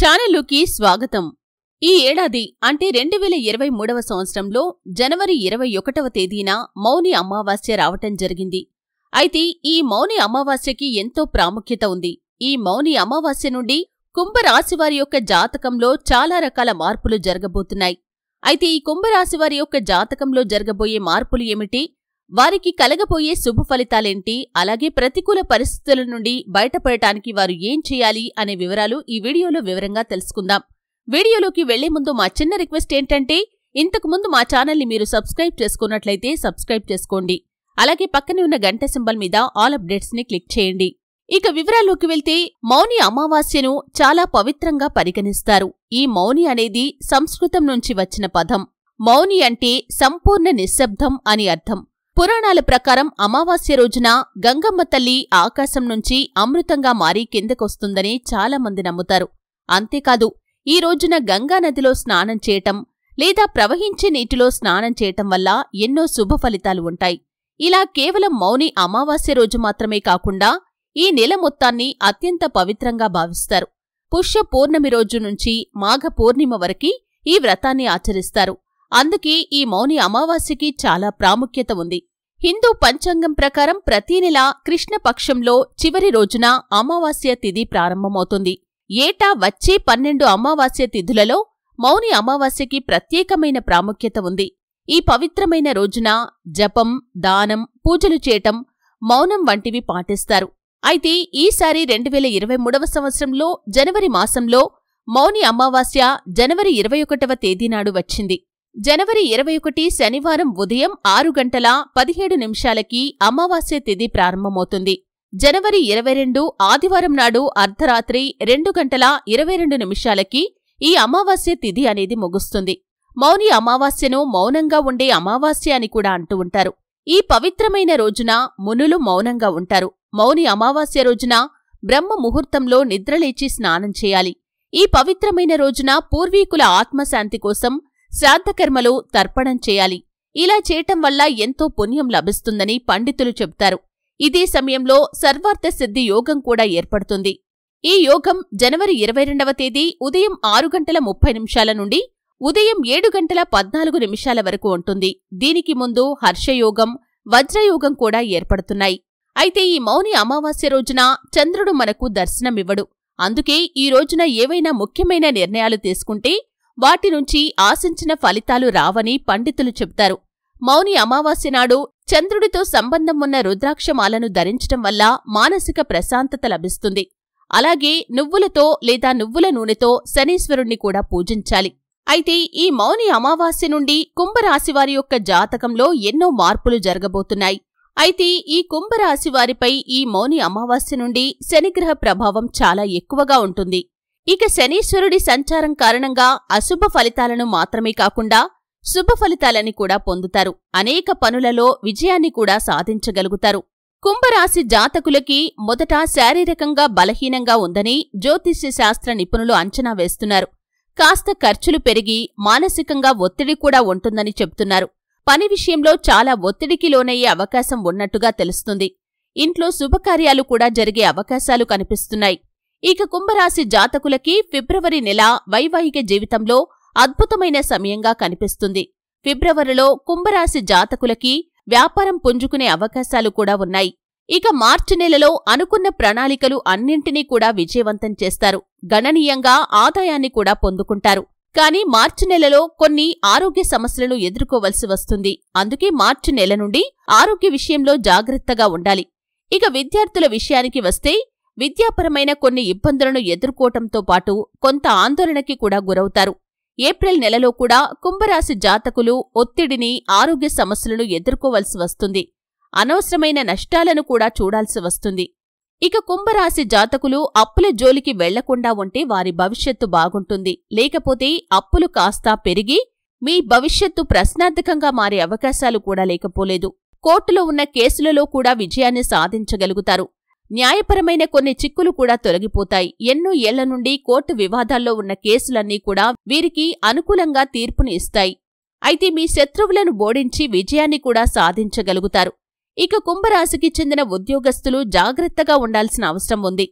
ఛానల్లోకి స్వాగతం ఈ ఏడాది అంటే రెండు వేల ఇరవై మూడవ సంవత్సరంలో జనవరి ఇరవై ఒకటవ తేదీన మౌని అమావాస్య రావటం జరిగింది అయితే ఈ మౌని అమావాస్యకి ఎంతో ప్రాముఖ్యత ఉంది ఈ మౌని అమావాస్య నుండి కుంభరాశివారి యొక్క జాతకంలో చాలా రకాల మార్పులు జరగబోతున్నాయి అయితే ఈ కుంభరాశివారి యొక్క జాతకంలో జరగబోయే మార్పులు ఏమిటి వారికి కలగపోయే శుభ ఫలితాలేంటి అలాగే ప్రతికూల పరిస్థితుల నుండి బయటపడటానికి వారు ఏం చేయాలి అనే వివరాలు ఈ వీడియోలో వివరంగా తెలుసుకుందాం వీడియోలోకి వెళ్లే ముందు మా చిన్న రిక్వెస్ట్ ఏంటంటే ఇంతకుముందు మా ని మీరు సబ్స్క్రైబ్ చేసుకున్నట్లయితే సబ్స్క్రైబ్ చేసుకోండి అలాగే పక్కనే ఉన్న గంట సింబల్ మీద ఆల్ అప్డేట్స్ ని క్లిక్ చేయండి ఇక వివరాల్లోకి వెళ్తే మౌని అమావాస్యను చాలా పవిత్రంగా పరిగణిస్తారు ఈ మౌని అనేది సంస్కృతం నుంచి వచ్చిన పదం మౌని అంటే సంపూర్ణ నిశ్శబ్దం అని అర్థం పురాణాల ప్రకారం అమావాస్య రోజున గంగమ్మ తల్లి ఆకాశం నుంచి అమృతంగా మారి కిందకొస్తుందని చాలామంది నమ్ముతారు అంతేకాదు ఈ రోజున గంగానదిలో స్నానం చేయటం లేదా ప్రవహించే నీటిలో స్నానం చేయటం వల్ల ఎన్నో శుభ ఫలితాలు ఉంటాయి ఇలా కేవలం మౌని అమావాస్య రోజు మాత్రమే కాకుండా ఈ నెల మొత్తాన్ని అత్యంత పవిత్రంగా భావిస్తారు పుష్య పూర్ణమి రోజు నుంచి మాఘ పూర్ణిమ వరకు ఈ వ్రతాన్ని ఆచరిస్తారు అందుకే ఈ మౌని అమావాస్యకి చాలా ప్రాముఖ్యత ఉంది హిందూ పంచాంగం ప్రకారం ప్రతి నెల కృష్ణపక్షంలో చివరి రోజున అమావాస్య తిథి ప్రారంభమవుతుంది ఏటా వచ్చే పన్నెండు అమావాస్య తిథులలో మౌని అమావాస్యకి ప్రత్యేకమైన ప్రాముఖ్యత ఉంది ఈ పవిత్రమైన రోజున జపం దానం పూజలు చేయటం మౌనం వంటివి పాటిస్తారు అయితే ఈసారి రెండు వేల ఇరవై మూడవ సంవత్సరంలో జనవరి మాసంలో మౌని అమావాస్య జనవరి ఇరవై ఒకటవ తేదీనాడు వచ్చింది జనవరి ఇరవై ఒకటి శనివారం ఉదయం ఆరు గంటల పదిహేడు నిమిషాలకి అమావాస్య తిథి ప్రారంభమవుతుంది జనవరి ఇరవై రెండు ఆదివారం నాడు అర్ధరాత్రి రెండు గంటల ఇరవై రెండు నిమిషాలకి ఈ అమావాస్య తిథి అనేది ముగుస్తుంది మౌని అమావాస్యను మౌనంగా ఉండే అమావాస్య అని కూడా అంటూ ఉంటారు ఈ పవిత్రమైన రోజున మునులు మౌనంగా ఉంటారు మౌని అమావాస్య రోజున బ్రహ్మ ముహూర్తంలో నిద్రలేచి స్నానం చేయాలి ఈ పవిత్రమైన రోజున పూర్వీకుల ఆత్మశాంతి కోసం శ్రాద్ధకర్మలు తర్పణం చేయాలి ఇలా చేయటం వల్ల ఎంతో పుణ్యం లభిస్తుందని పండితులు చెబుతారు ఇదే సమయంలో సర్వార్థ సిద్ధి యోగం కూడా ఏర్పడుతుంది ఈ యోగం జనవరి ఇరవై రెండవ తేదీ ఉదయం ఆరు గంటల ముప్పై నిమిషాల నుండి ఉదయం ఏడు గంటల పద్నాలుగు నిమిషాల వరకు ఉంటుంది దీనికి ముందు హర్షయోగం వజ్రయోగం కూడా ఏర్పడుతున్నాయి అయితే ఈ మౌని అమావాస్య రోజున చంద్రుడు మనకు దర్శనమివ్వడు అందుకే ఈ రోజున ఏవైనా ముఖ్యమైన నిర్ణయాలు తీసుకుంటే వాటి నుంచి ఆశించిన ఫలితాలు రావని పండితులు చెబుతారు మౌని అమావాస్య నాడు చంద్రుడితో సంబంధం ఉన్న రుద్రాక్షమాలను ధరించటం వల్ల మానసిక ప్రశాంతత లభిస్తుంది అలాగే నువ్వులతో లేదా నువ్వుల నూనెతో శనీశ్వరుణ్ణి కూడా పూజించాలి అయితే ఈ మౌని అమావాస్య నుండి కుంభరాశివారి యొక్క జాతకంలో ఎన్నో మార్పులు జరగబోతున్నాయి అయితే ఈ కుంభరాశివారిపై ఈ మౌని అమావాస్య నుండి శనిగ్రహ ప్రభావం చాలా ఎక్కువగా ఉంటుంది ఇక శనీశ్వరుడి సంచారం కారణంగా అశుభ ఫలితాలను మాత్రమే కాకుండా శుభ ఫలితాలని కూడా పొందుతారు అనేక పనులలో విజయాన్ని కూడా సాధించగలుగుతారు కుంభరాశి జాతకులకి మొదట శారీరకంగా బలహీనంగా ఉందని జ్యోతిష్య శాస్త్ర నిపుణులు అంచనా వేస్తున్నారు కాస్త ఖర్చులు పెరిగి మానసికంగా ఒత్తిడి కూడా ఉంటుందని చెబుతున్నారు పని విషయంలో చాలా ఒత్తిడికి లోనయ్యే అవకాశం ఉన్నట్టుగా తెలుస్తుంది ఇంట్లో శుభకార్యాలు కూడా జరిగే అవకాశాలు కనిపిస్తున్నాయి ఇక కుంభరాశి జాతకులకి ఫిబ్రవరి నెల వైవాహిక జీవితంలో అద్భుతమైన సమయంగా కనిపిస్తుంది ఫిబ్రవరిలో కుంభరాశి జాతకులకి వ్యాపారం పుంజుకునే అవకాశాలు కూడా ఉన్నాయి ఇక మార్చి నెలలో అనుకున్న ప్రణాళికలు అన్నింటినీ కూడా విజయవంతం చేస్తారు గణనీయంగా ఆదాయాన్ని కూడా పొందుకుంటారు కాని మార్చి నెలలో కొన్ని ఆరోగ్య సమస్యలను ఎదుర్కోవలసి వస్తుంది అందుకే మార్చి నెల నుండి ఆరోగ్య విషయంలో జాగ్రత్తగా ఉండాలి ఇక విద్యార్థుల విషయానికి వస్తే విద్యాపరమైన కొన్ని ఇబ్బందులను ఎదుర్కోవటంతో పాటు కొంత ఆందోళనకి కూడా గురవుతారు ఏప్రిల్ నెలలో కూడా కుంభరాశి జాతకులు ఒత్తిడిని ఆరోగ్య సమస్యలను ఎదుర్కోవలసి వస్తుంది అనవసరమైన నష్టాలను కూడా చూడాల్సి వస్తుంది ఇక కుంభరాశి జాతకులు అప్పుల జోలికి వెళ్లకుండా ఉంటే వారి భవిష్యత్తు బాగుంటుంది లేకపోతే అప్పులు కాస్తా పెరిగి మీ భవిష్యత్తు ప్రశ్నార్థకంగా మారే అవకాశాలు కూడా లేకపోలేదు కోర్టులో ఉన్న కేసులలో కూడా విజయాన్ని సాధించగలుగుతారు న్యాయపరమైన కొన్ని చిక్కులు కూడా తొలగిపోతాయి ఎన్నో ఏళ్ల నుండి కోర్టు వివాదాల్లో ఉన్న కేసులన్నీ కూడా వీరికి అనుకూలంగా తీర్పుని ఇస్తాయి అయితే మీ శత్రువులను బోడించి విజయాన్ని కూడా సాధించగలుగుతారు ఇక కుంభరాశికి చెందిన ఉద్యోగస్తులు జాగ్రత్తగా ఉండాల్సిన అవసరం ఉంది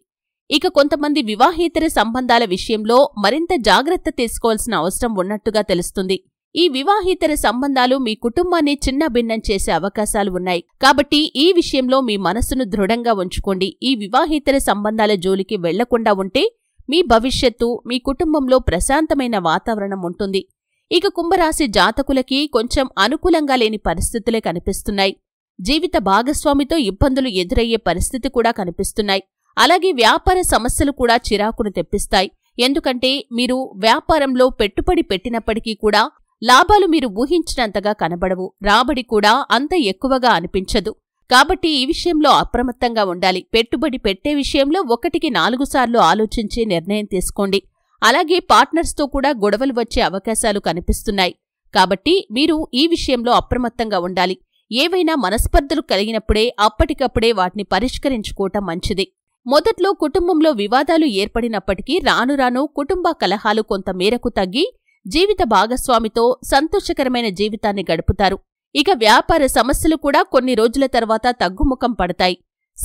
ఇక కొంతమంది వివాహేతర సంబంధాల విషయంలో మరింత జాగ్రత్త తీసుకోవాల్సిన అవసరం ఉన్నట్టుగా తెలుస్తుంది ఈ వివాహేతర సంబంధాలు మీ కుటుంబాన్ని చిన్న భిన్నం చేసే అవకాశాలు ఉన్నాయి కాబట్టి ఈ విషయంలో మీ మనస్సును దృఢంగా ఉంచుకోండి ఈ వివాహేతర సంబంధాల జోలికి వెళ్లకుండా ఉంటే మీ భవిష్యత్తు మీ కుటుంబంలో ప్రశాంతమైన వాతావరణం ఉంటుంది ఇక కుంభరాశి జాతకులకి కొంచెం అనుకూలంగా లేని పరిస్థితులే కనిపిస్తున్నాయి జీవిత భాగస్వామితో ఇబ్బందులు ఎదురయ్యే పరిస్థితి కూడా కనిపిస్తున్నాయి అలాగే వ్యాపార సమస్యలు కూడా చిరాకును తెప్పిస్తాయి ఎందుకంటే మీరు వ్యాపారంలో పెట్టుబడి పెట్టినప్పటికీ కూడా లాభాలు మీరు ఊహించినంతగా కనబడవు రాబడి కూడా అంత ఎక్కువగా అనిపించదు కాబట్టి ఈ విషయంలో అప్రమత్తంగా ఉండాలి పెట్టుబడి పెట్టే విషయంలో ఒకటికి నాలుగు సార్లు ఆలోచించి నిర్ణయం తీసుకోండి అలాగే పార్ట్నర్స్తో కూడా గొడవలు వచ్చే అవకాశాలు కనిపిస్తున్నాయి కాబట్టి మీరు ఈ విషయంలో అప్రమత్తంగా ఉండాలి ఏవైనా మనస్పర్ధలు కలిగినప్పుడే అప్పటికప్పుడే వాటిని పరిష్కరించుకోవటం మంచిది మొదట్లో కుటుంబంలో వివాదాలు ఏర్పడినప్పటికీ రాను రాను కుటుంబ కలహాలు కొంత మేరకు తగ్గి జీవిత భాగస్వామితో సంతోషకరమైన జీవితాన్ని గడుపుతారు ఇక వ్యాపార సమస్యలు కూడా కొన్ని రోజుల తర్వాత తగ్గుముఖం పడతాయి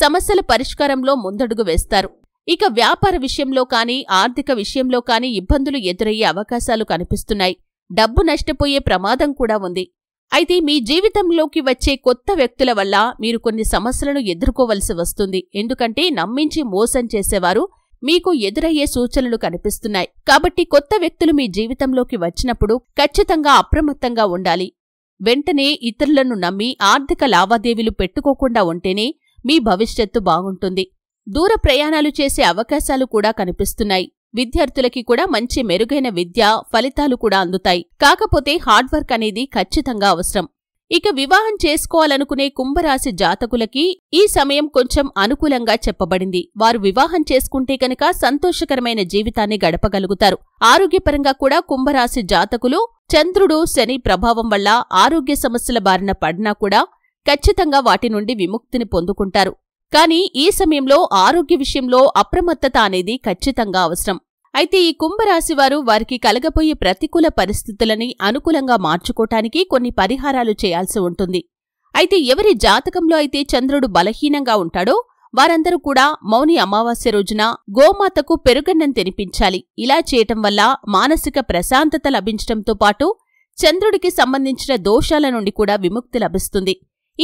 సమస్యల పరిష్కారంలో ముందడుగు వేస్తారు ఇక వ్యాపార విషయంలో కానీ ఆర్థిక విషయంలో కానీ ఇబ్బందులు ఎదురయ్యే అవకాశాలు కనిపిస్తున్నాయి డబ్బు నష్టపోయే ప్రమాదం కూడా ఉంది అయితే మీ జీవితంలోకి వచ్చే కొత్త వ్యక్తుల వల్ల మీరు కొన్ని సమస్యలను ఎదుర్కోవలసి వస్తుంది ఎందుకంటే నమ్మించి మోసం చేసేవారు మీకు ఎదురయ్యే సూచనలు కనిపిస్తున్నాయి కాబట్టి కొత్త వ్యక్తులు మీ జీవితంలోకి వచ్చినప్పుడు ఖచ్చితంగా అప్రమత్తంగా ఉండాలి వెంటనే ఇతరులను నమ్మి ఆర్థిక లావాదేవీలు పెట్టుకోకుండా ఉంటేనే మీ భవిష్యత్తు బాగుంటుంది దూర ప్రయాణాలు చేసే అవకాశాలు కూడా కనిపిస్తున్నాయి విద్యార్థులకి కూడా మంచి మెరుగైన విద్య ఫలితాలు కూడా అందుతాయి కాకపోతే హార్డ్వర్క్ అనేది ఖచ్చితంగా అవసరం ఇక వివాహం చేసుకోవాలనుకునే కుంభరాశి జాతకులకి ఈ సమయం కొంచెం అనుకూలంగా చెప్పబడింది వారు వివాహం చేసుకుంటే కనుక సంతోషకరమైన జీవితాన్ని గడపగలుగుతారు ఆరోగ్యపరంగా కూడా కుంభరాశి జాతకులు చంద్రుడు శని ప్రభావం వల్ల ఆరోగ్య సమస్యల బారిన పడినా కూడా ఖచ్చితంగా వాటి నుండి విముక్తిని పొందుకుంటారు కానీ ఈ సమయంలో ఆరోగ్య విషయంలో అప్రమత్తత అనేది ఖచ్చితంగా అవసరం అయితే ఈ కుంభరాశి వారు వారికి కలగబోయే ప్రతికూల పరిస్థితులని అనుకూలంగా మార్చుకోటానికి కొన్ని పరిహారాలు చేయాల్సి ఉంటుంది అయితే ఎవరి జాతకంలో అయితే చంద్రుడు బలహీనంగా ఉంటాడో వారందరూ కూడా మౌని అమావాస్య రోజున గోమాతకు పెరుగన్నం తినిపించాలి ఇలా చేయటం వల్ల మానసిక ప్రశాంతత లభించటంతో పాటు చంద్రుడికి సంబంధించిన దోషాల నుండి కూడా విముక్తి లభిస్తుంది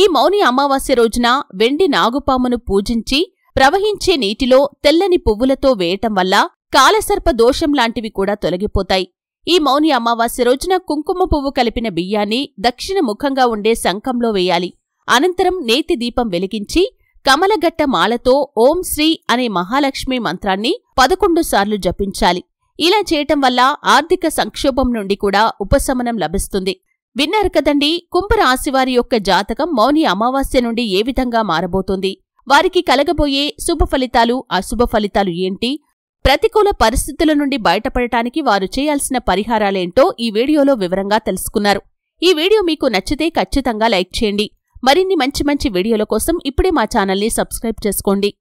ఈ మౌని అమావాస్య రోజున వెండి నాగుపామును పూజించి ప్రవహించే నీటిలో తెల్లని పువ్వులతో వేయటం వల్ల కాలసర్ప దోషం లాంటివి కూడా తొలగిపోతాయి ఈ మౌని అమావాస్య రోజున కుంకుమ పువ్వు కలిపిన బియ్యాన్ని దక్షిణ ముఖంగా ఉండే శంఖంలో వేయాలి అనంతరం నేతి దీపం వెలిగించి కమలగట్ట మాలతో ఓం శ్రీ అనే మహాలక్ష్మి మంత్రాన్ని పదకొండు సార్లు జపించాలి ఇలా చేయటం వల్ల ఆర్థిక సంక్షోభం నుండి కూడా ఉపశమనం లభిస్తుంది విన్నారు కదండి కుంభరాశివారి యొక్క జాతకం మౌని అమావాస్య నుండి ఏ విధంగా మారబోతుంది వారికి కలగబోయే శుభ ఫలితాలు అశుభ ఫలితాలు ఏంటి ప్రతికూల పరిస్థితుల నుండి బయటపడటానికి వారు చేయాల్సిన పరిహారాలేంటో ఈ వీడియోలో వివరంగా తెలుసుకున్నారు ఈ వీడియో మీకు నచ్చితే ఖచ్చితంగా లైక్ చేయండి మరిన్ని మంచి మంచి వీడియోల కోసం ఇప్పుడే మా ఛానల్ని సబ్స్క్రైబ్ చేసుకోండి